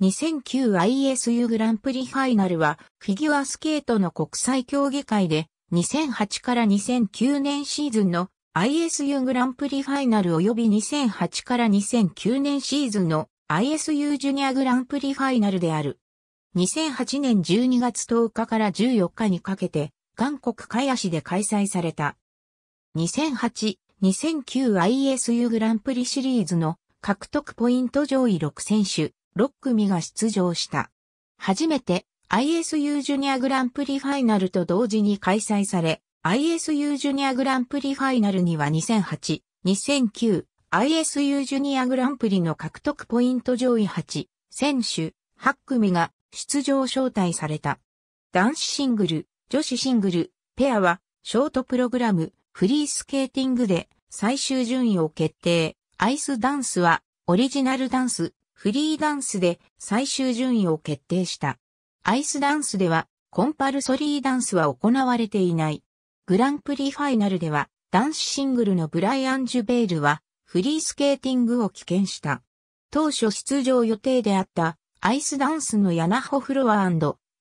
2008-2009ISU グランプリファイナルはフィギュアスケートの国際競技会で2008から2009年シーズンの ISU グランプリファイナル及び2008から2009年シーズンの ISU ジュニアグランプリファイナルである。2008年12月10日から14日にかけて、韓国ヤ市で開催された。2008-2009ISU グランプリシリーズの獲得ポイント上位6選手、6組が出場した。初めて ISU ジュニアグランプリファイナルと同時に開催され、ISU ジュニアグランプリファイナルには2008、2009、ISU ジュニアグランプリの獲得ポイント上位8、選手、8組が出場招待された。男子シングル、女子シングル、ペアは、ショートプログラム、フリースケーティングで最終順位を決定。アイスダンスは、オリジナルダンス、フリーダンスで最終順位を決定した。アイスダンスでは、コンパルソリーダンスは行われていない。グランプリファイナルでは、男子シングルのブライアン・ジュベールは、フリースケーティングを棄権した。当初出場予定であった、アイスダンスのヤナホフロア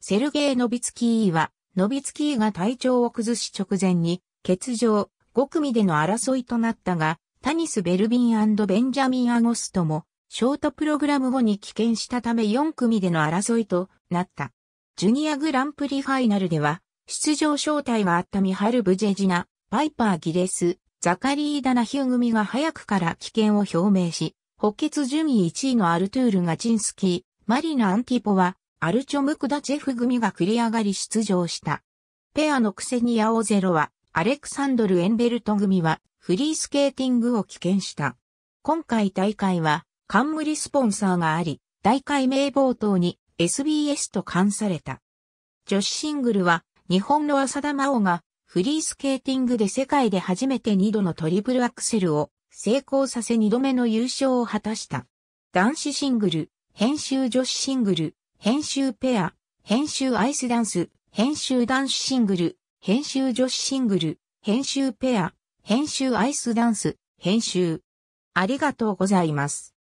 セルゲイ・ノビツキーは、ノビツキーが体調を崩し直前に、欠場、5組での争いとなったが、タニス・ベルビンベンジャミン・アゴストも、ショートプログラム後に棄権したため4組での争いとなった。ジュニアグランプリファイナルでは、出場招待があったミハル・ブジェジナ、パイパー・ギレス、ザカリー・ダナヒュー組が早くから棄権を表明し、補欠順位1位のアルトゥール・ガチンスキー、マリナ・アンティポは、アルチョ・ムクダチェフ組が繰り上がり出場した。ペアのクセニア・オゼロは、アレクサンドル・エンベルト組は、フリースケーティングを棄権した。今回大会は冠スポンサーがあり、大会名冒頭に SBS と冠された。女子シングルは日本の浅田真央がフリースケーティングで世界で初めて2度のトリプルアクセルを成功させ2度目の優勝を果たした。男子シングル、編集女子シングル、編集ペア、編集アイスダンス、編集男子シングル、編集女子シングル、編集ペア、編集アイスダンス、編集。ありがとうございます。